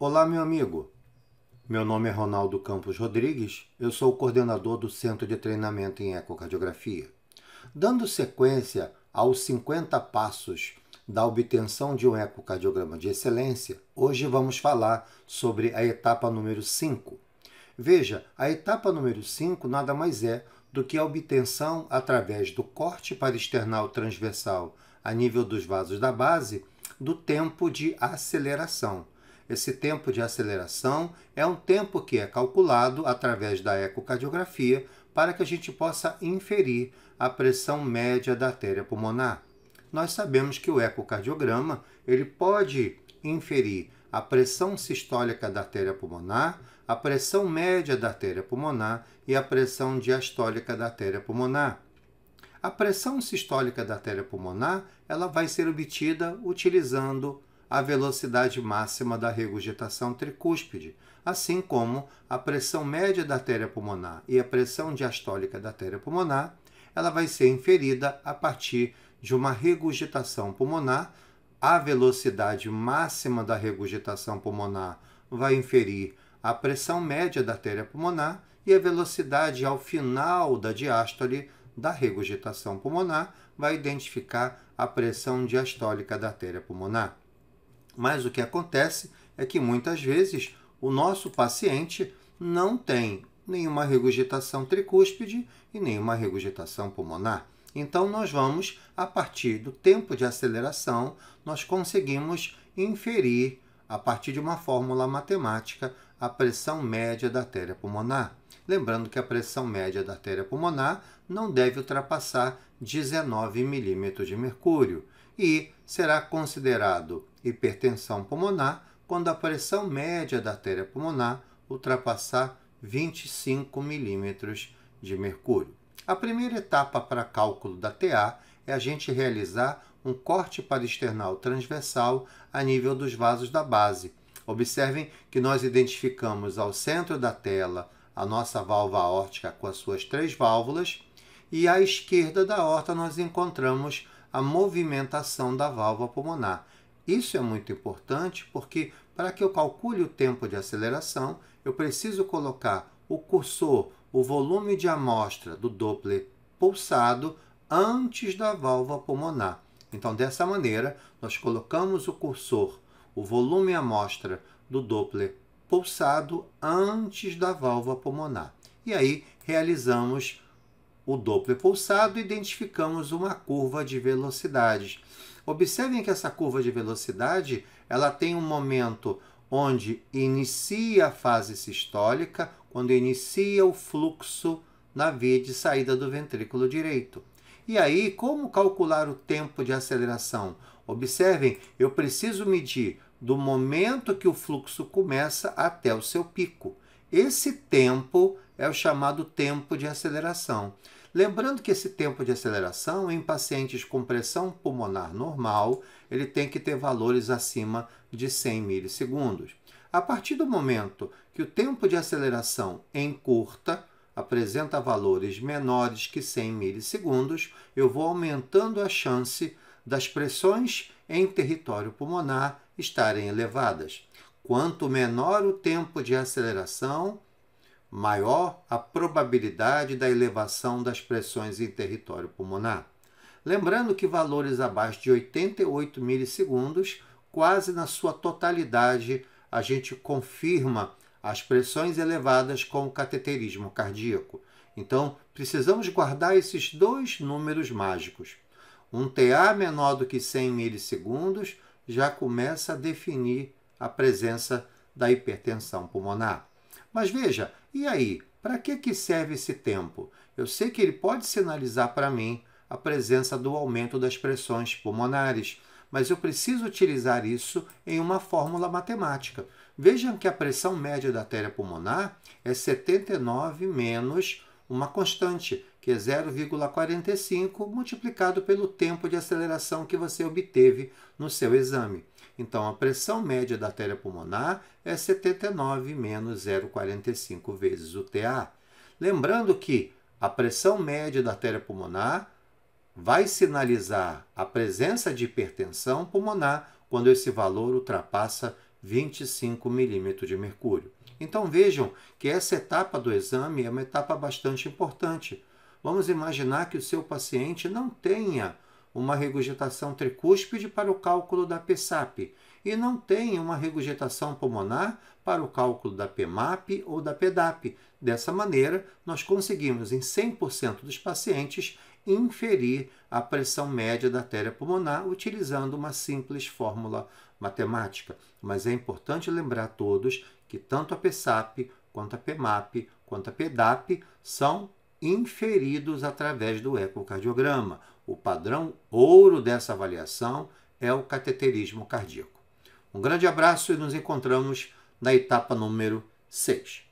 Olá, meu amigo. Meu nome é Ronaldo Campos Rodrigues, eu sou o coordenador do Centro de Treinamento em Ecocardiografia. Dando sequência aos 50 passos da obtenção de um ecocardiograma de excelência, hoje vamos falar sobre a etapa número 5. Veja, a etapa número 5 nada mais é do que a obtenção através do corte parasternal transversal a nível dos vasos da base do tempo de aceleração esse tempo de aceleração é um tempo que é calculado através da ecocardiografia para que a gente possa inferir a pressão média da artéria pulmonar. Nós sabemos que o ecocardiograma ele pode inferir a pressão sistólica da artéria pulmonar, a pressão média da artéria pulmonar e a pressão diastólica da artéria pulmonar. A pressão sistólica da artéria pulmonar ela vai ser obtida utilizando a velocidade máxima da regurgitação tricúspide, assim como a pressão média da artéria pulmonar e a pressão diastólica da artéria pulmonar, ela vai ser inferida a partir de uma regurgitação pulmonar. A velocidade máxima da regurgitação pulmonar vai inferir a pressão média da artéria pulmonar e a velocidade ao final da diástole da regurgitação pulmonar vai identificar a pressão diastólica da artéria pulmonar. Mas o que acontece é que muitas vezes o nosso paciente não tem nenhuma regurgitação tricúspide e nenhuma regurgitação pulmonar. Então nós vamos, a partir do tempo de aceleração, nós conseguimos inferir a partir de uma fórmula matemática a pressão média da artéria pulmonar. Lembrando que a pressão média da artéria pulmonar não deve ultrapassar 19 milímetros de mercúrio e será considerado hipertensão pulmonar quando a pressão média da artéria pulmonar ultrapassar 25 milímetros de mercúrio. A primeira etapa para cálculo da TA é a gente realizar um corte paristernal transversal a nível dos vasos da base. Observem que nós identificamos ao centro da tela a nossa válvula aórtica com as suas três válvulas e à esquerda da horta nós encontramos a movimentação da válvula pulmonar. Isso é muito importante porque, para que eu calcule o tempo de aceleração, eu preciso colocar o cursor, o volume de amostra do Doppler pulsado antes da válvula pulmonar. Então, dessa maneira, nós colocamos o cursor, o volume amostra do Doppler pulsado antes da válvula pulmonar. E aí realizamos o Doppler pulsado, identificamos uma curva de velocidades. Observem que essa curva de velocidade ela tem um momento onde inicia a fase sistólica, quando inicia o fluxo na via de saída do ventrículo direito. E aí, como calcular o tempo de aceleração? Observem, eu preciso medir do momento que o fluxo começa até o seu pico. Esse tempo é o chamado tempo de aceleração. Lembrando que esse tempo de aceleração em pacientes com pressão pulmonar normal, ele tem que ter valores acima de 100 milissegundos. A partir do momento que o tempo de aceleração encurta, apresenta valores menores que 100 milissegundos, eu vou aumentando a chance das pressões em território pulmonar estarem elevadas. Quanto menor o tempo de aceleração, maior a probabilidade da elevação das pressões em território pulmonar. Lembrando que valores abaixo de 88 milissegundos, quase na sua totalidade, a gente confirma as pressões elevadas com o cateterismo cardíaco. Então, precisamos guardar esses dois números mágicos. Um TA menor do que 100 milissegundos já começa a definir a presença da hipertensão pulmonar. Mas veja, e aí, para que, que serve esse tempo? Eu sei que ele pode sinalizar para mim a presença do aumento das pressões pulmonares, mas eu preciso utilizar isso em uma fórmula matemática. Vejam que a pressão média da artéria pulmonar é 79 menos uma constante, que é 0,45 multiplicado pelo tempo de aceleração que você obteve no seu exame. Então, a pressão média da artéria pulmonar é 79 menos 0,45 vezes o TA. Lembrando que a pressão média da artéria pulmonar vai sinalizar a presença de hipertensão pulmonar quando esse valor ultrapassa 25 milímetros de mercúrio. Então vejam que essa etapa do exame é uma etapa bastante importante. Vamos imaginar que o seu paciente não tenha uma regurgitação tricúspide para o cálculo da PSAP e não tem uma regurgitação pulmonar para o cálculo da PMAP ou da PEDAP. Dessa maneira, nós conseguimos em 100% dos pacientes inferir a pressão média da artéria pulmonar utilizando uma simples fórmula matemática. Mas é importante lembrar a todos que tanto a PSAP, quanto a PMAP, quanto a PEDAP são inferidos através do ecocardiograma. O padrão ouro dessa avaliação é o cateterismo cardíaco. Um grande abraço e nos encontramos na etapa número 6.